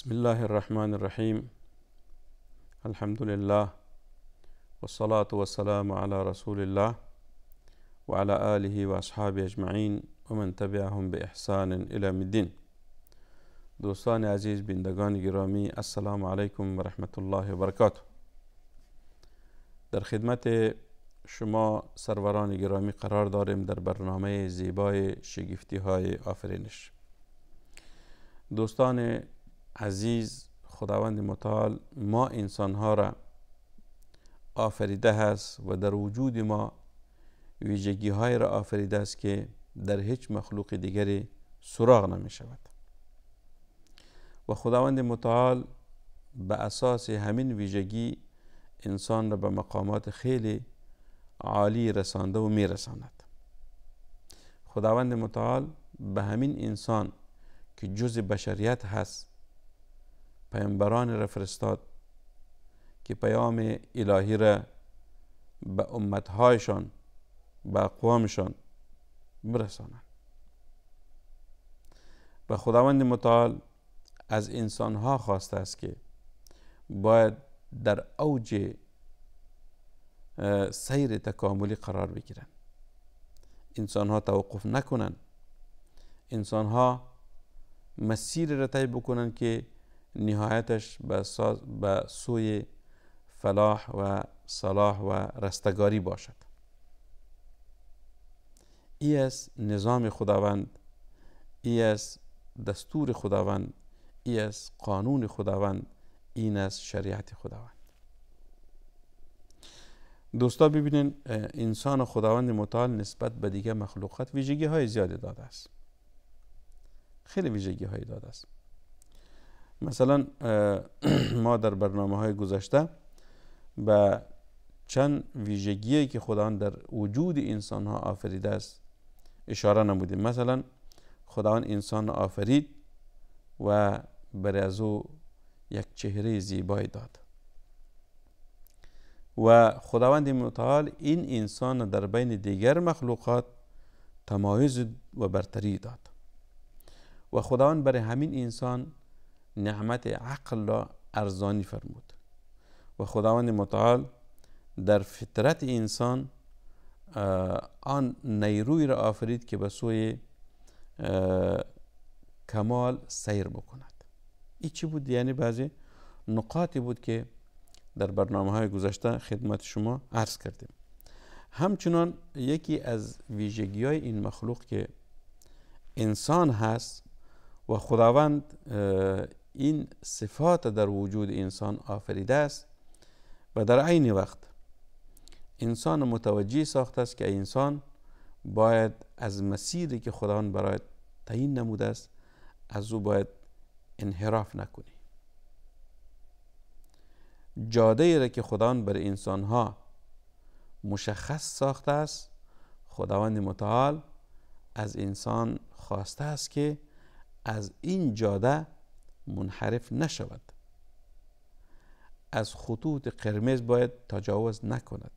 بسم الله الرحمن الرحيم الحمد لله والصلاة والسلام على رسول الله وعلى آله وأصحابه أجمعين ومن تبعهم بإحسان إلى مدين دوستان عزيز دقان جرامي السلام عليكم ورحمة الله وبركاته در خدمة شما سروران گرامی قرار داریم در برنامه زیبای شگفتی های آفرینش دوستان عزیز خداوند متعال ما انسان ها را آفریده هست و در وجود ما ویژگی های را آفریده است که در هیچ مخلوق دیگری سراغ نمی شود و خداوند متعال به اساس همین ویژگی انسان را به مقامات خیلی عالی رسانده و می رساند خداوند متعال به همین انسان که جز بشریت هست پیامبران را فرستاد که پیام الهی را به امتهایشان به اقوامشان برسانند و خداوند متعال از انسانها خواسته است که باید در اوج سیر تکاملی قرار بگیرند انسانها توقف نکنند انسانها مسیر را طی بکنند که نهایتش به, به سوی فلاح و صلاح و رستگاری باشد ای از نظام خداوند ای از دستور خداوند ای از قانون خداوند این از شریعت خداوند دوستا ببینین انسان خداوند متعال نسبت به دیگه مخلوقات ویژگی های زیادی داده است خیلی ویژگی های داده است مثلا ما در برنامه های گذشته به چند ویژگی که خداوند در وجود انسان ها آفریده است اشاره نمودیم مثلا خداوند انسان آفرید و برای از او یک چهره زیبایی داد و خداوند متعال این انسان در بین دیگر مخلوقات تمایز و برتری داد و خداوند برای همین انسان نعمت عقل را ارزانی فرمود و خداوند متعال در فطرت انسان آن نیروی را آفرید که به سوی کمال سیر بکند این چی بود یعنی بعضی نقاطی بود که در برنامه های گذشته خدمت شما عرض کردیم همچنان یکی از ویژگی های این مخلوق که انسان هست و خداوند این صفات در وجود انسان آفریده است و در عین وقت انسان متوجه ساخته است که انسان باید از مسیری که خداوند برای تعیین نموده است از او باید انحراف نکنی جاده ای را که خداوند بر انسان ها مشخص ساخته است خداوند متعال از انسان خواسته است که از این جاده منحرف نشود از خطوط قرمز باید تجاوز نکند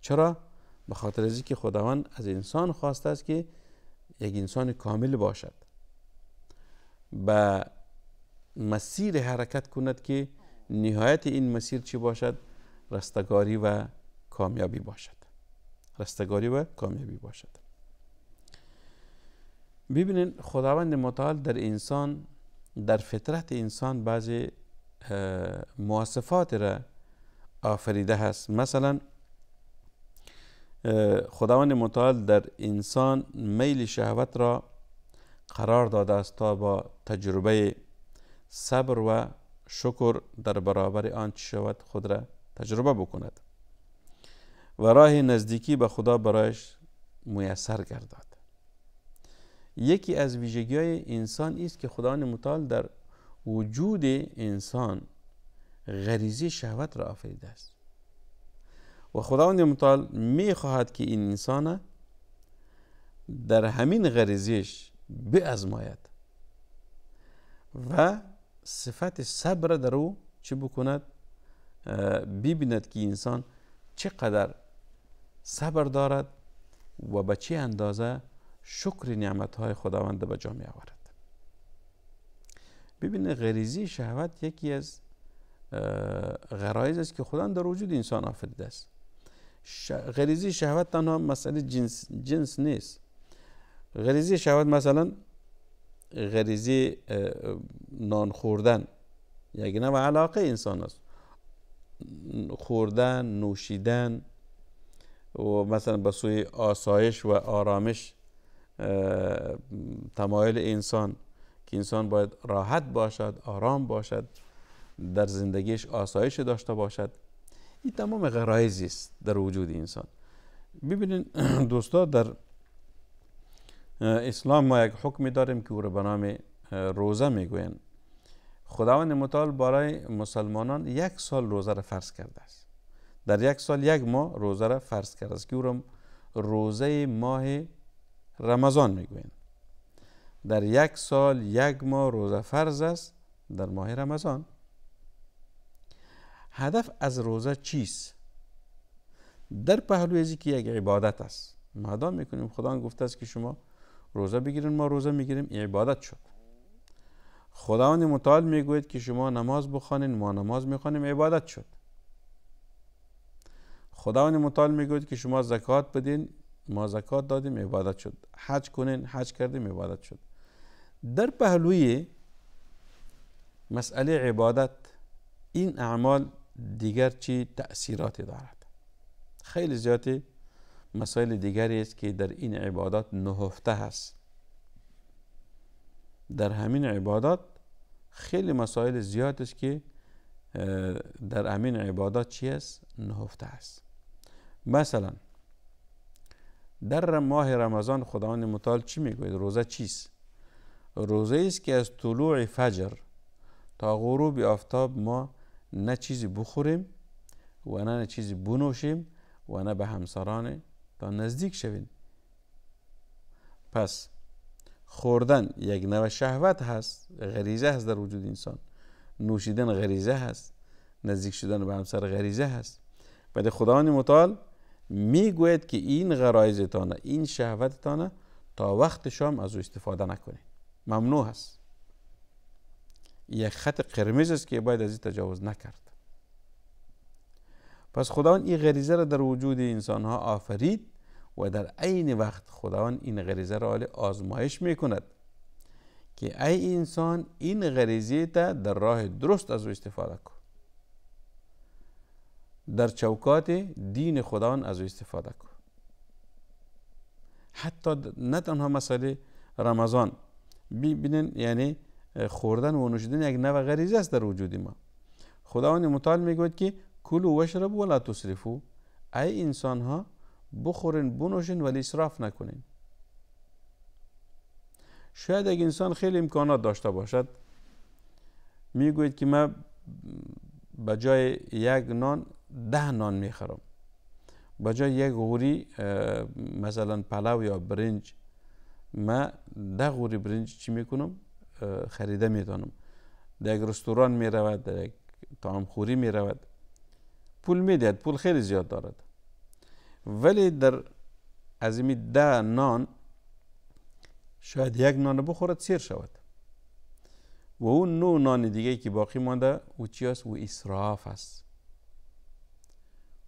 چرا به خاطر از که خداوند از انسان خواسته است که یک انسان کامل باشد به مسیر حرکت کند که نهایت این مسیر چی باشد رستگاری و کامیابی باشد رستگاری و کامیابی باشد ببینید خداوند متعال در انسان در فطرت انسان بعضی مواصفات را آفریده هست مثلا خداوند متعال در انسان میل شهوت را قرار داده است تا با تجربه صبر و شکر در برابر آن شود خود را تجربه بکند و راه نزدیکی به خدا برایش میسر گردد یکی از ویژگی های انسان است که خداوند متعال در وجود انسان غریزی شهوت را آفریده است و خداوند متعال می خواهد که این انسان در همین غریزیش بیازماید و صفت صبر در او چه بکند ببیند که انسان چقدر صبر دارد و به چه اندازه شکر نعمت های خداوند به جا می آورد ببینید غریزی شهوت یکی از غرایز است که خداوند در وجود انسان آفریده است غریزی شهوت تنها مسئله جنس, جنس نیست غریزی شهوت مثلا غریزی نان خوردن یک و علاقه انسان است خوردن نوشیدن و مثلا به سوی آسایش و آرامش تمایل انسان که انسان باید راحت باشد آرام باشد در زندگیش آسایش داشته باشد این تمام غرایزی است در وجود انسان ببینید دوستا در اسلام ما یک حکمی داریم که او رو به نام روزه میگوین خداوند متعال برای مسلمانان یک سال روزه را فرض کرده است در یک سال یک ماه روزه را فرض کرده است که او روزه ماه رمضان میگویند در یک سال یک ماه روزه فرض است در ماه رمضان هدف از روزه چیست در پهلوی که یک عبادت است مدام میکنیم خدا گفته است که شما روزه بگیرین ما روزه میگیریم عبادت شد خداوند متعال میگوید که شما نماز بخوانین ما نماز میخوانیم عبادت شد خداوند متعال میگوید که شما زکات بدین ما زکات دادیم عبادت شد حج کنین حج کردیم عبادت شد در پهلوی مسئله عبادت این اعمال دیگر چی تأثیراتی دارد خیلی زیادی مسائل دیگری است که در این عبادات نهفته هست در همین عبادات خیلی مسائل زیاد است که در همین عبادات چی است نهفته است مثلا در ماه رمضان خداوند متعال چی میگوید روزه چیست روزه است که از طلوع فجر تا غروب آفتاب ما نه چیزی بخوریم و نه چیزی بنوشیم و نه به همسران تا نزدیک شویم پس خوردن یک نوع شهوت هست غریزه هست در وجود انسان نوشیدن غریزه هست نزدیک شدن به همسر غریزه هست بعد خداوند متعال میگوید که این غرایزتانه این شهوتتانه تا وقت شام از او استفاده نکنید ممنوع است یک خط قرمز است که باید از این تجاوز نکرد پس خداوند این غریزه را در وجود انسان ها آفرید و در عین وقت خداوند این غریزه را حال آزمایش می کند که ای انسان این غریزه تا در راه درست از او استفاده کن در چوکات دین خدا از او استفاده کن حتی نه تنها مسئله رمضان ببینین یعنی خوردن و نوشیدن یک نوع غریزه است در وجود ما خداوند متعال میگوید که کلو وشرب ولا تصرفو ای انسان ها بخورین بنوشین ولی اصراف نکنین شاید یک انسان خیلی امکانات داشته باشد میگوید که من به جای یک نان ده نان میخرم، با جای یک غوری مثلا پلو یا برنج ما ده غوری برنج چی میکنم خریده میدانم در یک رستوران میرود در یک می میرود پول میدهد پول خیلی زیاد دارد ولی در از ده نان شاید یک نان بخورد سیر شود و اون نو نان دیگه که باقی مانده او چی است؟ او اسراف است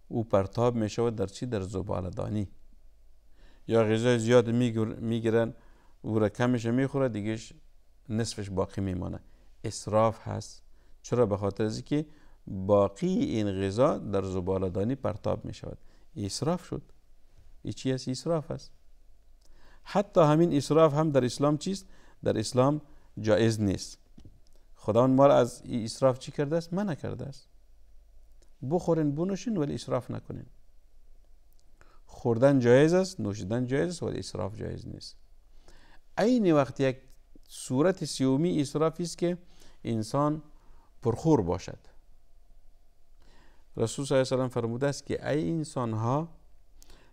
او پرتاب می شود در چی؟ در زبالدانی یا غذای زیاد میگیرن او را کمش میخوره دیگهش نصفش باقی میمانه اصراف هست چرا به خاطر از که باقی این غذا در زبالدانی پرتاب می شود اصراف شد ای چی است اصراف است حتی همین اصراف هم در اسلام چیست در اسلام جایز نیست خدا ما را از اصراف چی کرده است منع کرده است بخورین بنوشین ولی اصراف نکنین خوردن جایز است نوشیدن جایز است ولی اصراف جایز نیست عین وقت یک صورت سیومی اصراف است که انسان پرخور باشد رسول صلی الله علیه فرموده است که ای انسان ها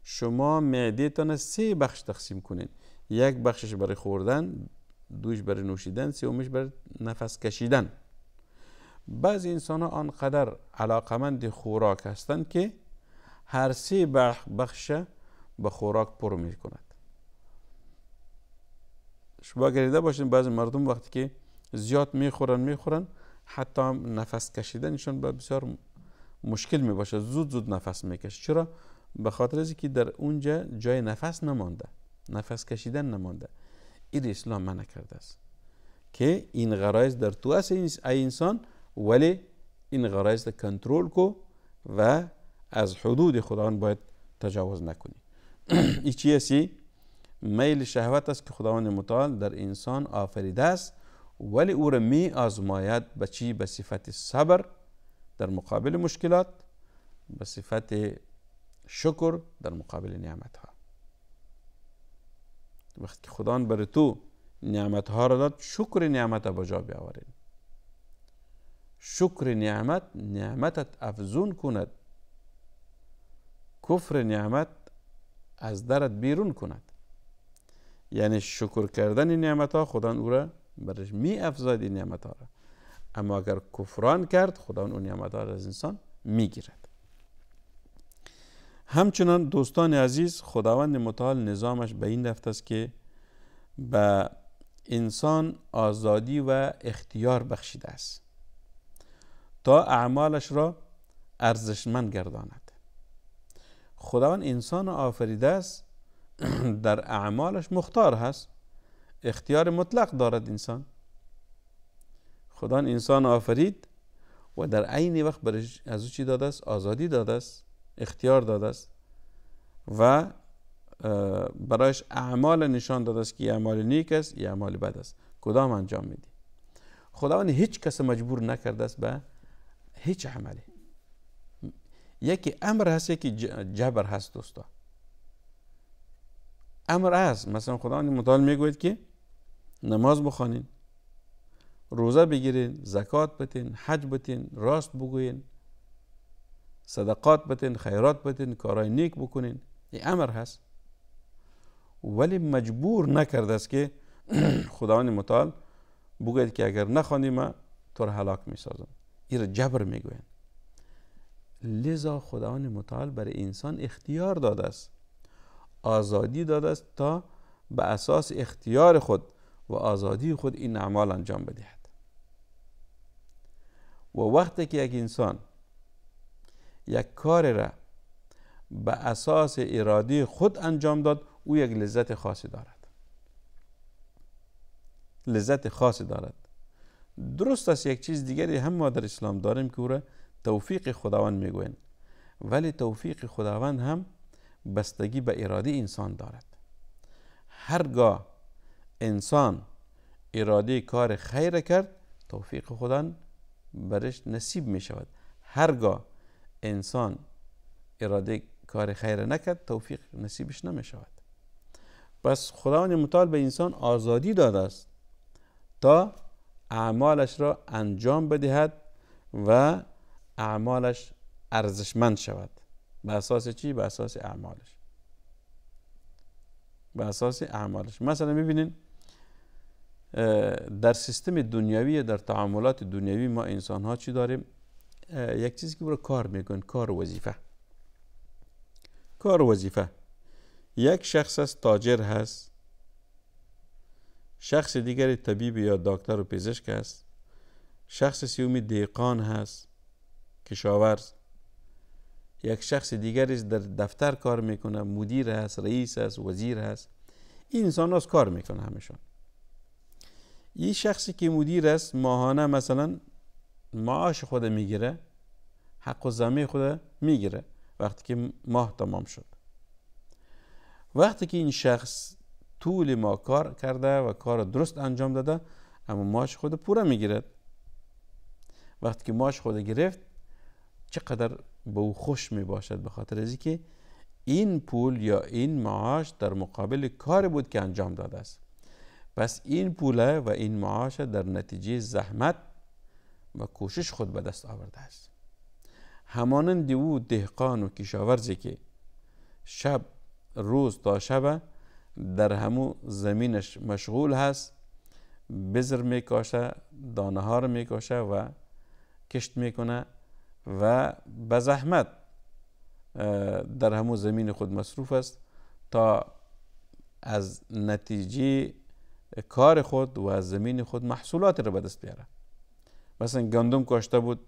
شما معدهتان سه بخش تقسیم کنین یک بخشش برای خوردن دوش برای نوشیدن سومش برای نفس کشیدن بعض انسان ها آنقدر علاقمند خوراک هستند که هر سه بخش به خوراک پر می کند شما گریده باشین بعض مردم وقتی که زیاد میخورن میخورن حتی نفس کشیدنشان به بسیار مشکل می باشه زود زود نفس میکشه چرا به خاطر از که در اونجا جای نفس نمانده نفس کشیدن نمانده این اسلام منع کرده است که این غرایز در تو است این انسان ولی این غرایز کنترل کو و از حدود خداوند باید تجاوز نکنی این چی هستی؟ میل شهوت است که خداوند متعال در انسان آفریده است ولی او را می آزماید به چی؟ به صفت صبر در مقابل مشکلات به صفت شکر در مقابل نعمت ها وقتی خداوند بر تو نعمت ها را داد شکر نعمت ها بجا بیاورید شکر نعمت نعمتت افزون کند کفر نعمت از درت بیرون کند یعنی شکر کردن این نعمت ها خدا او را برش می افزاید این نعمت ها را اما اگر کفران کرد خدا اون نعمت ها را از انسان می گیرد همچنان دوستان عزیز خداوند متعال نظامش به این رفت است که به انسان آزادی و اختیار بخشیده است تا اعمالش را ارزشمند گرداند خداوند انسان آفریده است در اعمالش مختار هست اختیار مطلق دارد انسان خداوند انسان آفرید و در عین وقت بر از او چی داده است آزادی داده است اختیار داده است و برایش اعمال نشان داده است که اعمال نیک است یا اعمال بد است کدام انجام میدی خداوند هیچ کس مجبور نکرده است به هیچ عملی یکی امر هست یکی جبر هست دوستا امر هست مثلا خدا متعال میگوید که نماز بخوانین روزه بگیرین زکات بتین حج بتین راست بگوین صدقات بتین خیرات بتین کارای نیک بکنین این امر هست ولی مجبور نکرده است که خداوند متعال بگوید که اگر نخوانی ما تو را هلاک میسازم این جبر میگوین. لذا خداوند متعال برای انسان اختیار داده است آزادی داده است تا به اساس اختیار خود و آزادی خود این اعمال انجام بدهد و وقتی که یک انسان یک کار را به اساس ارادی خود انجام داد او یک لذت خاصی دارد لذت خاصی دارد درست است یک چیز دیگری هم ما در اسلام داریم که او را توفیق خداوند میگویند ولی توفیق خداوند هم بستگی به اراده انسان دارد هرگاه انسان اراده کار خیر کرد توفیق خدا برش نصیب می شود هرگاه انسان اراده کار خیر نکرد توفیق نصیبش نمی شود پس خداوند متعال به انسان آزادی داده است تا اعمالش را انجام بدهد و اعمالش ارزشمند شود به اساس چی؟ به اساس اعمالش به اساس اعمالش مثلا میبینین در سیستم دنیاوی در تعاملات دنیاوی ما انسان ها چی داریم؟ یک چیزی که برای کار میکن کار وظیفه کار وظیفه یک شخص هست تاجر هست شخص دیگری طبیب یا دکتر و پزشک است شخص سیومی دیقان هست کشاورز یک شخص دیگری در دفتر کار میکنه مدیر هست رئیس هست وزیر هست این انسان هست کار میکنه همشون این شخصی که مدیر است ماهانه مثلا معاش خود میگیره حق و زمه خود میگیره وقتی که ماه تمام شد وقتی که این شخص طول ما کار کرده و کار درست انجام داده اما ماش خود پوره میگیرد وقتی که ماش خود گرفت چقدر به او خوش می باشد به خاطر از که این پول یا این معاش در مقابل کاری بود که انجام داده است پس این پوله و این معاش در نتیجه زحمت و کوشش خود به دست آورده است همانند او دهقان و کشاورزی که شب روز تا شبه در همو زمینش مشغول هست بذر میکاشه دانه ها رو میکاشه و کشت میکنه و به زحمت در همو زمین خود مصروف است تا از نتیجه کار خود و از زمین خود محصولات رو به دست بیاره مثلا گندم کاشته بود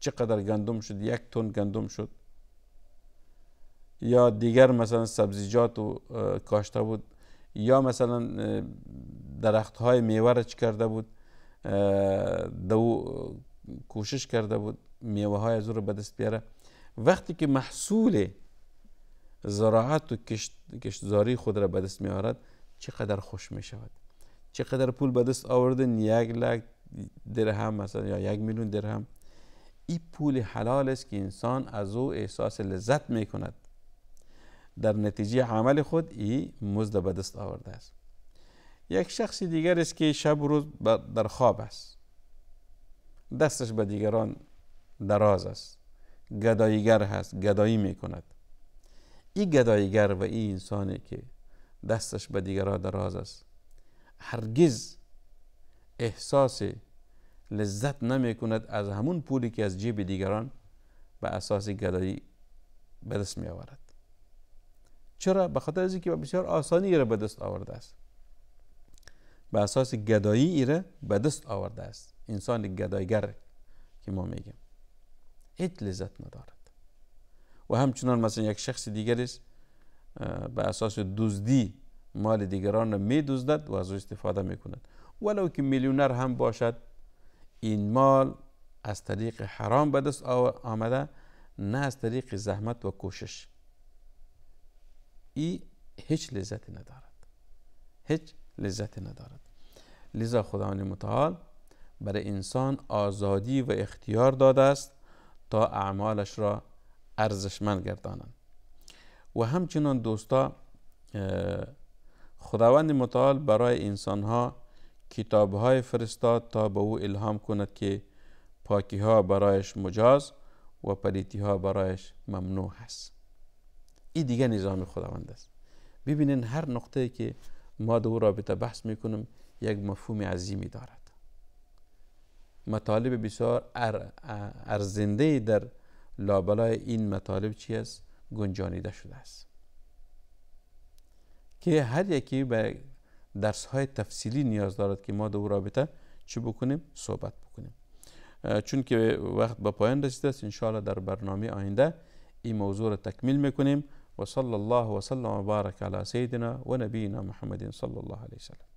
چقدر گندم شد یک تن گندم شد یا دیگر مثلا سبزیجات و کاشته بود یا مثلا درخت های میوه را چی کرده بود دو کوشش کرده بود میوه های از رو به دست بیاره وقتی که محصول زراعت و کشتزاری خود را به دست می چقدر خوش می شود چقدر پول به دست آوردن یک لک درهم مثلا یا یک میلیون درهم این پول حلال است که انسان از او احساس لذت می کند در نتیجه عمل خود ای مزد به دست آورده است یک شخص دیگر است که شب و روز در خواب است دستش به دیگران دراز است گداییگر هست گدایی می کند این گداییگر و این انسانی که دستش به دیگران دراز است هرگز احساس لذت نمی کند از همون پولی که از جیب دیگران به اساس گدایی به دست می آورد چرا به خاطر از اینکه به بسیار آسانی ایره به دست آورده است به اساس گدایی ایره به دست آورده است انسان گدایگر که ما میگیم هیچ لذت ندارد و همچنان مثلا یک شخص دیگر است به اساس دزدی مال دیگران را می و از او استفاده می کند ولو که میلیونر هم باشد این مال از طریق حرام به دست آمده نه از طریق زحمت و کوشش ای هیچ لذتی ندارد هیچ لذتی ندارد لذا خداوند متعال برای انسان آزادی و اختیار داده است تا اعمالش را ارزشمند گردانند و همچنان دوستا خداوند متعال برای انسان ها کتاب های فرستاد تا به او الهام کند که پاکی ها برایش مجاز و پلیتی ها برایش ممنوع هست این دیگه نظام خداوند است ببینین هر نقطه که ما دو رابطه بحث میکنم یک مفهوم عظیمی دارد مطالب بسیار ارزنده در لابلای این مطالب چی است گنجانیده شده است که هر یکی به درس های تفصیلی نیاز دارد که ما دو رابطه چی بکنیم صحبت بکنیم چون که وقت به پایان رسیده است انشاءالله در برنامه آینده این موضوع را تکمیل میکنیم وصلى الله وسلم وبارك على سيدنا ونبينا محمد صلى الله عليه وسلم